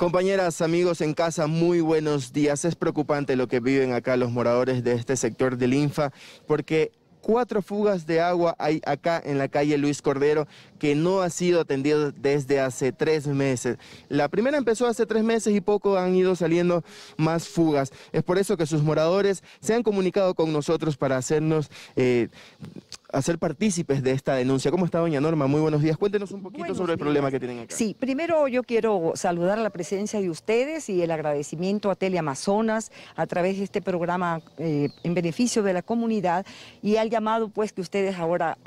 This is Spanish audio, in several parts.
Compañeras, amigos en casa, muy buenos días. Es preocupante lo que viven acá los moradores de este sector del Linfa, porque cuatro fugas de agua hay acá en la calle Luis Cordero que no ha sido atendido desde hace tres meses. La primera empezó hace tres meses y poco han ido saliendo más fugas. Es por eso que sus moradores se han comunicado con nosotros para hacernos eh, hacer partícipes de esta denuncia. ¿Cómo está doña Norma? Muy buenos días. Cuéntenos un poquito sobre el problema que tienen acá. Sí, primero yo quiero saludar la presencia de ustedes y el agradecimiento a Teleamazonas a través de este programa eh, en beneficio de la comunidad y al llamado pues que ustedes ahora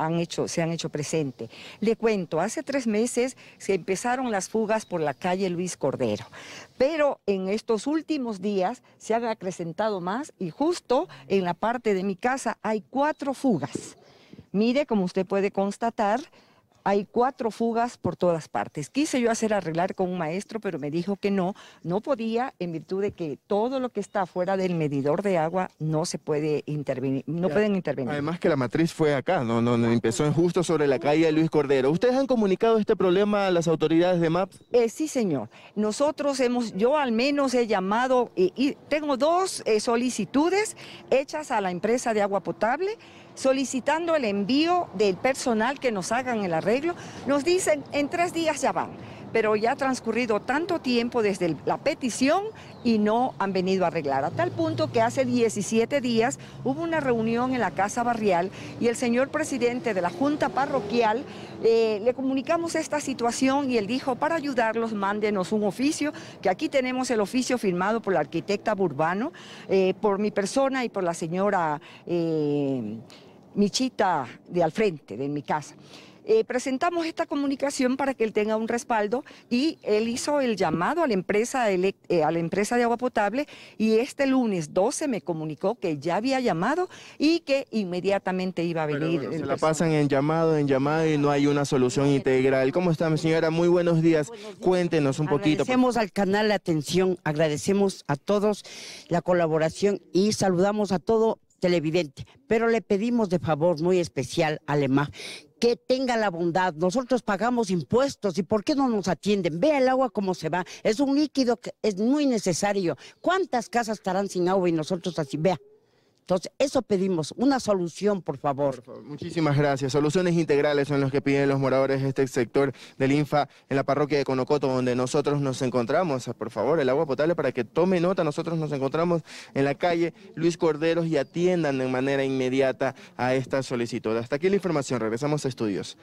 se han hecho presente. Le cuento, hace tres meses se empezaron las fugas por la calle Luis Cordero, pero en estos últimos días se han acrecentado más y justo en la parte de mi casa hay cuatro fugas. Mire, como usted puede constatar, hay cuatro fugas por todas partes. Quise yo hacer arreglar con un maestro, pero me dijo que no, no podía en virtud de que todo lo que está fuera del medidor de agua no se puede intervenir, no pueden intervenir. Además que la matriz fue acá, no, no, empezó en justo sobre la calle Luis Cordero. ¿Ustedes han comunicado este problema a las autoridades de MAPS? Eh, sí, señor. Nosotros hemos, yo al menos he llamado y, tengo dos eh, solicitudes hechas a la empresa de agua potable solicitando el envío del personal que nos hagan el arreglo, nos dicen en tres días ya van pero ya ha transcurrido tanto tiempo desde la petición y no han venido a arreglar. A tal punto que hace 17 días hubo una reunión en la Casa Barrial y el señor presidente de la Junta Parroquial eh, le comunicamos esta situación y él dijo, para ayudarlos, mándenos un oficio, que aquí tenemos el oficio firmado por la arquitecta Burbano, eh, por mi persona y por la señora eh, Michita de al frente, de mi casa. Eh, presentamos esta comunicación para que él tenga un respaldo y él hizo el llamado a la empresa de, eh, a la empresa de agua potable y este lunes 12 me comunicó que ya había llamado y que inmediatamente iba a venir. se la pasan en llamado, en llamado y no hay una solución integral. ¿Cómo está, mi señora? Muy buenos días. Cuéntenos un poquito. Agradecemos al canal la atención, agradecemos a todos la colaboración y saludamos a todo televidente, pero le pedimos de favor muy especial a Lemar que tenga la bondad. Nosotros pagamos impuestos y ¿por qué no nos atienden? Vea el agua cómo se va. Es un líquido que es muy necesario. ¿Cuántas casas estarán sin agua y nosotros así? Vea. Entonces, eso pedimos, una solución, por favor. Muchísimas gracias. Soluciones integrales son las que piden los moradores de este sector del INFA en la parroquia de Conocoto, donde nosotros nos encontramos. Por favor, el agua potable para que tome nota. Nosotros nos encontramos en la calle Luis Corderos y atiendan de manera inmediata a esta solicitud. Hasta aquí la información. Regresamos a estudios.